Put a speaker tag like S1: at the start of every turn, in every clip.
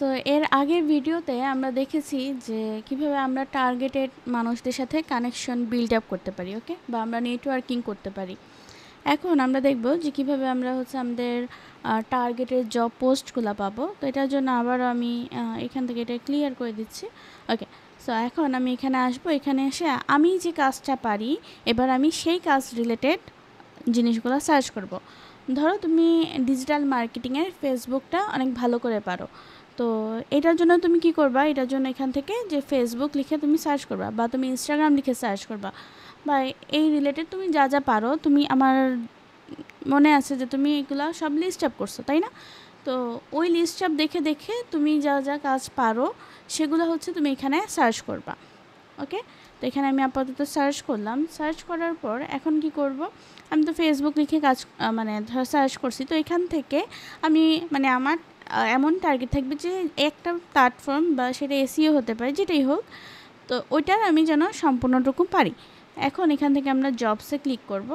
S1: So এর আগের ভিডিওতে আমরা দেখেছি যে কিভাবে আমরা টার্গেটেড মানুষদের সাথে কানেকশন বিল্ড আপ করতে পারি ওকে বা আমরা নেটওয়ার্কিং করতে পারি এখন আমরা দেখব যে কিভাবে আমরা হচ্ছে আমাদের টার্গেটের জব পোস্টগুলো পাবো তো এটার জন্য আবার আমি এখান থেকে এটা ক্লিয়ার করে দিচ্ছি ওকে সো এখন আমি এখানে আসবো এখানে এসে আমি যে কাজটা পারি এবার আমি সেই কাজ রিলেটেড জিনিসগুলো সার্চ করব। ধরো তুমি ডিজিটাল মার্কেটিংয়ের ফেসবুকটা অনেক ভালো করে পারো তো এটার জন্য তুমি কি করবা এটার জন্য এখান থেকে যে ফেসবুক লিখে তুমি সার্চ করবা বা তুমি ইনস্টাগ্রাম লিখে সার্চ করবা বা এই রিলেটেড তুমি যা যা পারো তুমি আমার মনে আছে যে তুমি এগুলো সব লিস্ট আপ করছো তাই না তো ওই লিস্ট আপ দেখে দেখে তুমি যা যা কাজ পারো সেগুলো হচ্ছে তুমি এখানে সার্চ করবা ওকে তো এখানে আমি আপাতত সার্চ করলাম সার্চ করার পর এখন কি করব আমি তো ফেসবুক লিখে কাজ মানে সার্চ করছি তো এখান থেকে আমি মানে আমার এমন টার্গেট থাকবে যে একটা প্ল্যাটফর্ম বা সেটা এসিও e হতে পারে যেটাই হোক তো ওইটা আমি যেন সম্পূর্ণটুকু পারি এখন এখান থেকে আমরা জবসে ক্লিক করব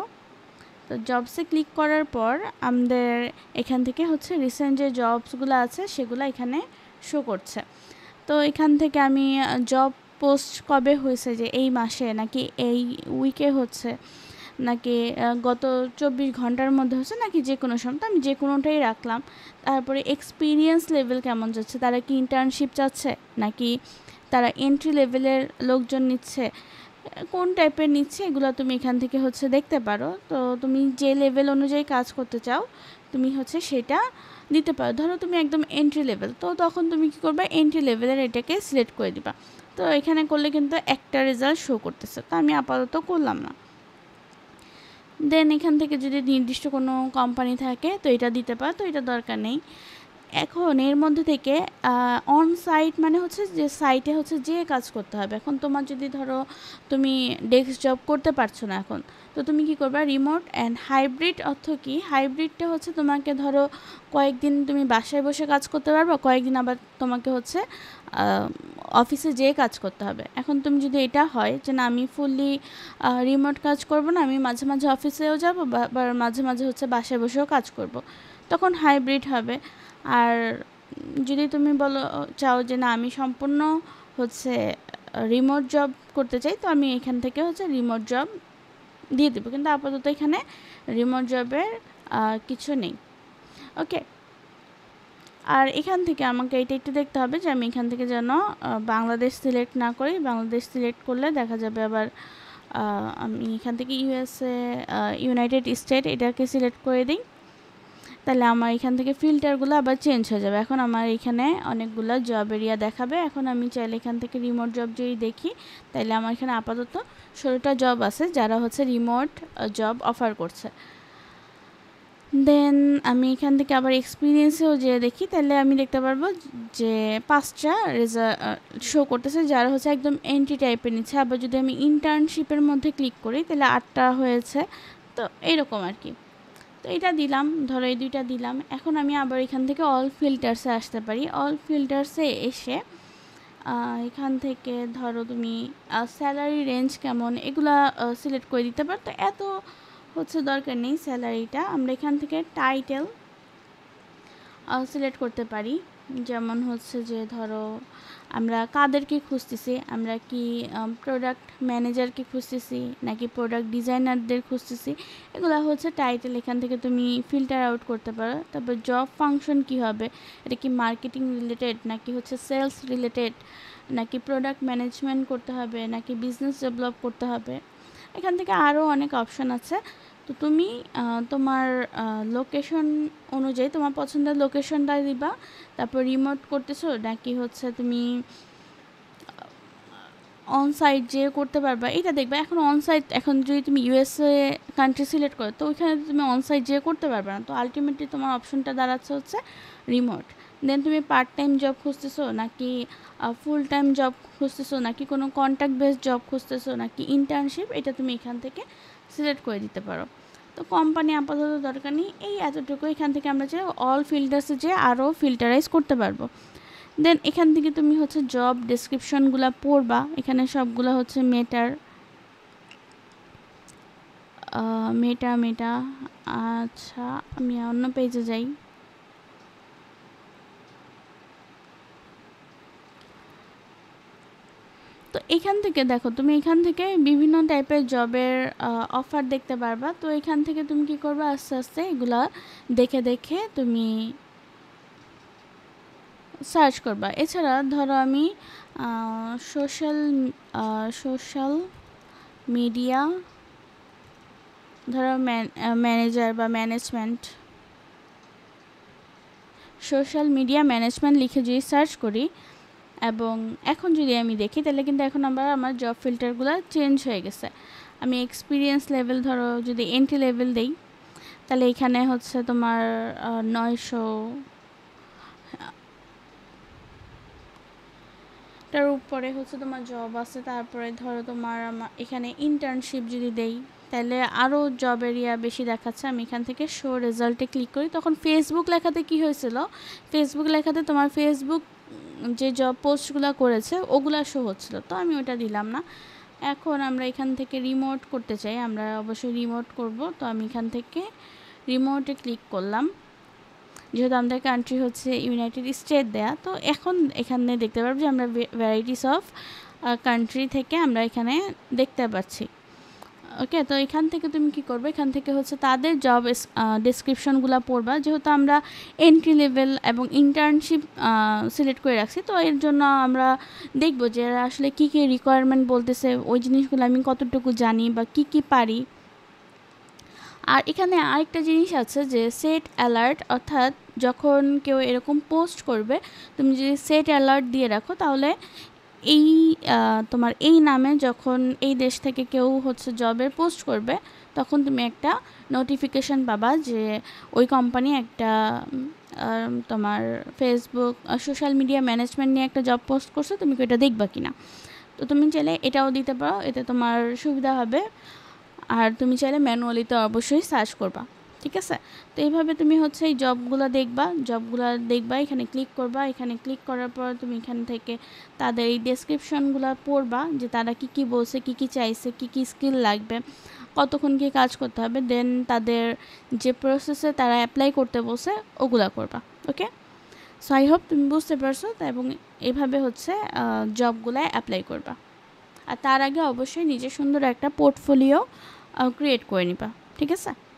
S1: তো জবসে ক্লিক করার পর আমাদের এখান থেকে হচ্ছে রিসেন্ট যে জবসগুলো আছে সেগুলো এখানে শো করছে তো এখান থেকে আমি জব পোস্ট কবে হয়েছে যে এই মাসে নাকি এই উইকে হচ্ছে নাকি গত চব্বিশ ঘন্টার মধ্যে হচ্ছে নাকি যে কোনো সময় তো আমি যে কোনোটাই রাখলাম তারপরে এক্সপিরিয়েন্স লেভেল কেমন যাচ্ছে তারা কি ইন্টার্নশিপ চাচ্ছে নাকি তারা এন্ট্রি লেভেলের লোকজন নিচ্ছে কোন টাইপের নিচ্ছে এগুলো তুমি এখান থেকে হচ্ছে দেখতে পারো তো তুমি যে লেভেল অনুযায়ী কাজ করতে চাও তুমি হচ্ছে সেটা দিতে পারো ধরো তুমি একদম এন্ট্রি লেভেল তো তখন তুমি কি করবে এন্ট্রি লেভেলের এটাকে সিলেক্ট করে দিবা তো এখানে করলে কিন্তু একটা রেজাল্ট শো করতেছে তো আমি আপাতত করলাম না দেন এখান থেকে যদি নির্দিষ্ট কোনো কোম্পানি থাকে তো এটা দিতে পারো তো এটা দরকার নেই এখন এর মধ্যে থেকে অন সাইট মানে হচ্ছে যে সাইটে হচ্ছে যে কাজ করতে হবে এখন তোমার যদি ধরো তুমি ডেস্ক জব করতে পারছো না এখন তো তুমি কি করবে রিমোট অ্যান্ড হাইব্রিড অর্থ কি হাইব্রিডটা হচ্ছে তোমাকে ধরো কয়েকদিন তুমি বাসায় বসে কাজ করতে পারবো কয়েকদিন আবার তোমাকে হচ্ছে অফিসে যেয়ে কাজ করতে হবে এখন তুমি যদি এটা হয় যে না আমি ফুললি রিমোট কাজ করব না আমি মাঝে মাঝে অফিসেও যাব বা মাঝে মাঝে হচ্ছে বাসায় বসেও কাজ করব। তখন হাইব্রিড হবে আর যদি তুমি বলো চাও যে না আমি সম্পূর্ণ হচ্ছে রিমোট জব করতে চাই তো আমি এখান থেকে হচ্ছে রিমোট জব দিয়ে দেবো কিন্তু আপাতত এখানে রিমোট জবের কিছু নেই ওকে আর এখান থেকে আমাকে এটা একটু দেখতে হবে যে আমি এখান থেকে যেন বাংলাদেশ সিলেক্ট না করি বাংলাদেশ সিলেক্ট করলে দেখা যাবে আবার আমি এখান থেকে ইউএসএ ইউনাইটেড স্টেট এটাকে সিলেক্ট করে দিই তাহলে আমার এখান থেকে ফিল্টারগুলো আবার চেঞ্জ হয়ে যাবে এখন আমার এখানে অনেকগুলো জব এরিয়া দেখাবে এখন আমি চাইলে এখান থেকে রিমোট জব যদি দেখি তাহলে আমার এখানে আপাতত ষোলোটা জব আছে যারা হচ্ছে রিমোট জব অফার করছে দেন আমি এখান থেকে আবার এক্সপিরিয়েন্সেও যে দেখি তাহলে আমি দেখতে পারবো যে পাঁচটা রেজাল্ট শো করতেছে যারা হচ্ছে একদম এন্ট্রি টাইপের নিচ্ছে আবার যদি আমি ইন্টার্নশিপের মধ্যে ক্লিক করি তাহলে আটটা হয়েছে তো এরকম আর কি তো এটা দিলাম ধরো এই দুইটা দিলাম এখন আমি আবার এখান থেকে অল ফিল্টার্সে আসতে পারি অল ফিল্টার্সে এসে এখান থেকে ধরো তুমি স্যালারি রেঞ্জ কেমন এগুলা সিলেক্ট করে দিতে পারো তো এত হচ্ছে দরকার নেই স্যালারিটা আমরা এখান থেকে টাইটেল সিলেক্ট করতে পারি যেমন হচ্ছে যে ধরো আমরা কাদেরকে খুঁজতেছি আমরা কি প্রোডাক্ট ম্যানেজারকে খুঁজতেছি নাকি প্রোডাক্ট ডিজাইনারদের খুঁজতেছি এগুলো হচ্ছে টাইটেল এখান থেকে তুমি ফিল্টার আউট করতে পারো তারপর জব ফাংশন কি হবে এটা কি মার্কেটিং রিলেটেড নাকি হচ্ছে সেলস রিলেটেড নাকি প্রোডাক্ট ম্যানেজমেন্ট করতে হবে নাকি বিজনেস ডেভেলপ করতে হবে এখান থেকে আরও অনেক অপশান আছে তো তুমি তোমার লোকেশন অনুযায়ী তোমার পছন্দের লোকেশনটা দিবা তারপর রিমোট করতেছো নাকি হচ্ছে তুমি অন সাইট যে করতে পারবা এটা দেখবা এখন অন সাইট এখন যদি তুমি ইউএসএ কান্ট্রি সিলেক্ট করো তো ওইখানে তুমি অন সাইট যে করতে পারবে না তো আলটিমেটলি তোমার অপশনটা দাঁড়াচ্ছে হচ্ছে রিমোট দেন তুমি পার্ট টাইম জব খুঁজতেছো নাকি ফুল টাইম জব খুঁজতেছো নাকি কোনো কন্ট্যাক্ট বেসড জব খুঁজতেছো নাকি ইন্টার্নশিপ এটা তুমি এখান থেকে সিলেক্ট করে দিতে পারো তো কোম্পানি আপাতত দরকার নেই এই এতটুকু এখান থেকে আমরা যে অল ফিল্টার্সে যে আরও ফিল্টারাইজ করতে পারবো দেন এখান থেকে তুমি হচ্ছে জব ডেসক্রিপশনগুলো পড়বা এখানে সবগুলো হচ্ছে মেটার মেটা মেটা আচ্ছা আমি অন্য পেজে যাই তো এখান থেকে দেখো তুমি এখান থেকে বিভিন্ন টাইপের জবের অফার দেখতে পারবা তো এখান থেকে তুমি কি করবে আস্তে আস্তে এগুলা দেখে দেখে তুমি সার্চ করবা এছাড়া ধরো আমি সোশ্যাল সোশ্যাল মিডিয়া ধরো ম্যানেজার বা ম্যানেজমেন্ট সোশ্যাল মিডিয়া ম্যানেজমেন্ট লিখে যদি সার্চ করি এবং এখন যদি আমি দেখি তাহলে কিন্তু এখন আবার আমার জব ফিল্টারগুলো চেঞ্জ হয়ে গেছে আমি এক্সপিরিয়েন্স লেভেল ধরো যদি এন্ট্রি লেভেল দেই তাহলে এখানে হচ্ছে তোমার নয়শো তার উপরে হচ্ছে তোমার জব আছে তারপরে ধরো তোমার আমার এখানে ইন্টার্নশিপ যদি দেই তাহলে আরও জব এরিয়া বেশি দেখাচ্ছে আমি এখান থেকে শো রেজাল্টে ক্লিক করি তখন ফেসবুক লেখাতে কি হয়েছিল ফেসবুক লেখাতে তোমার ফেসবুক যে জব পোস্টগুলো করেছে ওগুলা শো হচ্ছিল তো আমি ওটা দিলাম না এখন আমরা এখান থেকে রিমোট করতে চাই আমরা অবশ্যই রিমোট করব তো আমি এখান থেকে রিমোটে ক্লিক করলাম যেহেতু আমাদের কান্ট্রি হচ্ছে ইউনাইটেড স্টেট দেয়া তো এখন এখানে দেখতে পারবো যে আমরা ভ্যারাইটিস অফ কান্ট্রি থেকে আমরা এখানে দেখতে পাচ্ছি ওকে তো এখান থেকে তুমি কি করবে এখান থেকে হচ্ছে তাদের জব ডেসক্রিপশনগুলো পড়বা যেহেতু আমরা এন্ট্রি লেভেল এবং ইন্টার্নশিপ সিলেক্ট করে রাখছি তো এর জন্য আমরা দেখব যে আসলে কী কী রিকোয়ারমেন্ট বলতেছে ওই জিনিসগুলো আমি কতটুকু জানি বা কি কি পারি আর এখানে আরেকটা জিনিস আছে যে সেট অ্যালার্ট অর্থাৎ যখন কেউ এরকম পোস্ট করবে তুমি যদি সেট অ্যালার্ট দিয়ে রাখো তাহলে এই তোমার এই নামে যখন এই দেশ থেকে কেউ হচ্ছে জবের পোস্ট করবে তখন তুমি একটা নোটিফিকেশান পাবা যে ওই কোম্পানি একটা তোমার ফেসবুক সোশ্যাল মিডিয়া ম্যানেজমেন্ট নিয়ে একটা জব পোস্ট করছে তুমি কি এটা দেখবা কি না তো তুমি চাইলে এটাও দিতে পারো এতে তোমার সুবিধা হবে আর তুমি চাইলে ম্যানুয়ালিতে অবশ্যই সার্চ করবা ঠিক আছে তো এইভাবে তুমি হচ্ছে এই জবগুলো দেখবা জবগুলো দেখবা এখানে ক্লিক করবা এখানে ক্লিক করার পর তুমি এখান থেকে তাদের এই ডেসক্রিপশনগুলো পড়বা যে তারা কি কি বলছে কি কি চাইছে কি কি স্কিল লাগবে কতক্ষণ কি কাজ করতে হবে দেন তাদের যে প্রসেসে তারা অ্যাপ্লাই করতে বসে ওগুলা করবা ওকে সো আই হোপ তুমি বুঝতে পারছো এবং এভাবে হচ্ছে জবগুলায় অ্যাপ্লাই করবা আর তার আগে অবশ্যই নিজের সুন্দর একটা পোর্টফোলিও ক্রিয়েট করে নিবা ঠিক আছে